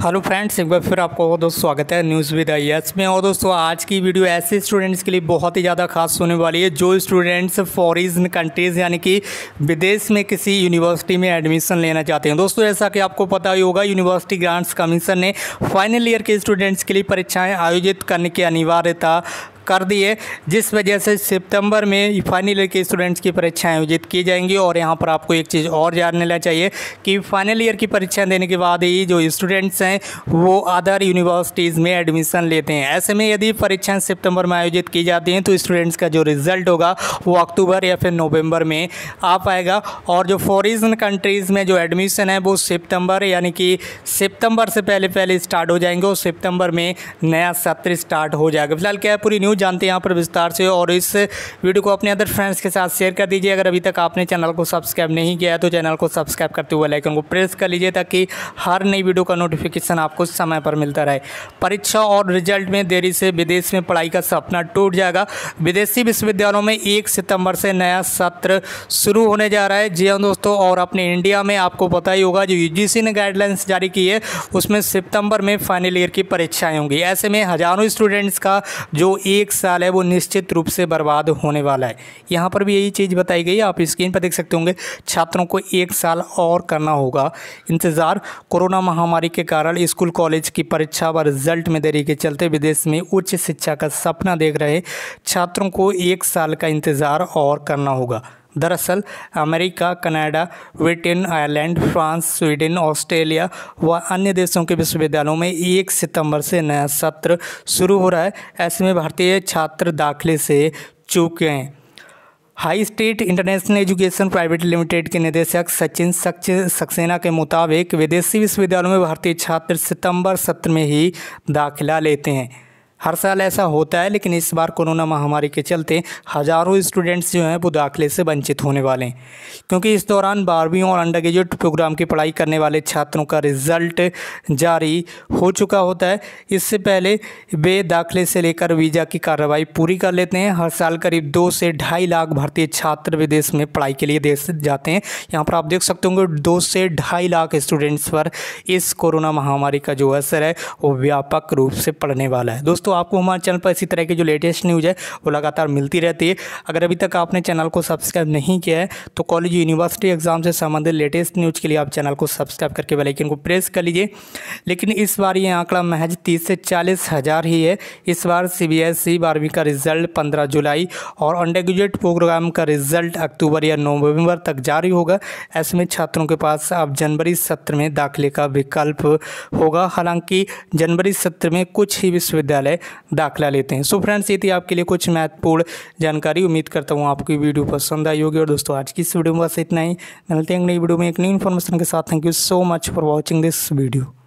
hello friends एक बार फिर आपको बहुत स्वागत है न्यूज़ विद आई एस में और दोस्तों आज की वीडियो ऐसे स्टूडेंट्स के लिए बहुत ही ज़्यादा खास होने वाली है जो स्टूडेंट्स फॉरिन कंट्रीज़ यानी कि विदेश में किसी यूनिवर्सिटी में एडमिशन लेना चाहते हैं दोस्तों ऐसा कि आपको पता ही होगा यूनिवर्सिटी ग्रांट्स कमीशन ने फाइनल ईयर के स्टूडेंट्स के लिए परीक्षाएँ आयोजित करने की अनिवार्यता कर दी है जिस वजह से सितंबर में फाइनल ईयर के स्टूडेंट्स की परीक्षाएं आयोजित की जाएंगी और यहाँ पर आपको एक चीज़ और जान लेना चाहिए कि फाइनल ईयर की परीक्षा देने के बाद ही जो स्टूडेंट्स हैं वो अदर यूनिवर्सिटीज़ में एडमिशन लेते हैं ऐसे में यदि परीक्षाएँ सितम्बर में आयोजित की जाती हैं तो स्टूडेंट्स का जो रिज़ल्ट होगा वो अक्टूबर या फिर नवम्बर में आ पाएगा और जो फॉरिजन कंट्रीज़ में जो एडमिशन है वो सितंबर यानी कि सितंबर से पहले पहले स्टार्ट हो जाएंगे और सितंबर में नया सत्र स्टार्ट हो जाएगा फिलहाल क्या है पूरी न्यूज जानते हैं यहाँ पर विस्तार से और इस वीडियो को अपने अदर फ्रेंड्स के साथ शेयर कर दीजिए अगर अभी तक आपने चैनल को सब्सक्राइब नहीं किया है तो चैनल को सब्सक्राइब करते हुए लाइकन को प्रेस कर लीजिए ताकि हर नई वीडियो का नोटिफिकेशन आपको समय पर मिलता रहे परीक्षा और रिजल्ट में देरी से विदेश में पढ़ाई का सपना टूट जाएगा विदेशी विश्वविद्यालयों में एक सितंबर से नया सत्र शुरू होने जा रहा है जी हाँ दोस्तों और अपने इंडिया में आपको पता ही होगा जो यूजीसी ने गाइडलाइंस जारी की है उसमें सितंबर में फाइनल ईयर की परीक्षाएं होंगी ऐसे में हज़ारों स्टूडेंट्स का जो ए एक साल है वो निश्चित रूप से बर्बाद होने वाला है यहाँ पर भी यही चीज़ बताई गई आप स्क्रीन पर देख सकते होंगे छात्रों को एक साल और करना होगा इंतज़ार कोरोना महामारी के कारण स्कूल कॉलेज की परीक्षा व रिजल्ट में देरी के चलते विदेश में उच्च शिक्षा का सपना देख रहे छात्रों को एक साल का इंतज़ार और करना होगा दरअसल America Canada Britain Ireland France Sweden Australia व अन्य देशों के विश्वविद्यालयों में एक सितंबर से नया सत्र शुरू हो रहा है ऐसे में भारतीय छात्र दाखिले से चूके हैं High State International Education Private Limited के निदेशक सचिन सक्सेना के मुताबिक विदेशी विश्वविद्यालयों में भारतीय छात्र सितंबर सत्र में ही दाखिला लेते हैं हर साल ऐसा होता है लेकिन इस बार कोरोना महामारी के चलते हज़ारों स्टूडेंट्स जो हैं वो दाखिले से वंचित होने वाले हैं क्योंकि इस दौरान बारहवीं और अंडर ग्रेजुएट प्रोग्राम की पढ़ाई करने वाले छात्रों का रिज़ल्ट जारी हो चुका होता है इससे पहले वे दाखिले से लेकर वीज़ा की कार्रवाई पूरी कर लेते हैं हर साल करीब दो से ढाई लाख भारतीय छात्र विदेश में पढ़ाई के लिए देश जाते हैं यहाँ पर आप देख सकते होंगे दो से ढाई लाख स्टूडेंट्स पर इस कोरोना महामारी का जो असर है वो व्यापक रूप से पड़ने वाला है दोस्तों तो आपको हमारे चैनल पर इसी तरह की जो लेटेस्ट न्यूज़ है वो लगातार मिलती रहती है अगर अभी तक आपने चैनल को सब्सक्राइब नहीं किया है तो कॉलेज यूनिवर्सिटी एग्जाम से संबंधित लेटेस्ट न्यूज़ के लिए आप चैनल को सब्सक्राइब करके बेलाइकन को प्रेस कर लीजिए लेकिन इस बार ये आंकड़ा महज तीस से चालीस हज़ार ही है इस बार सी बी एस ई बारहवीं का रिजल्ट पंद्रह जुलाई और अंडर ग्रेजुएट प्रोग्राम का रिजल्ट अक्टूबर या नवंबर तक जारी होगा ऐसे में छात्रों के पास अब जनवरी सत्र में दाखिले का विकल्प होगा हालांकि जनवरी सत्र में कुछ ही विश्वविद्यालय दाखिला लेते हैं सो फ्रेंड्स ये थी आपके लिए कुछ महत्वपूर्ण जानकारी उम्मीद करता हूँ आपकी वीडियो पसंद आई होगी और दोस्तों आज की इस वीडियो में बस इतना ही मिलते हैं नई वीडियो में एक नई इन्फॉर्मेशन के साथ thank you so much for watching this video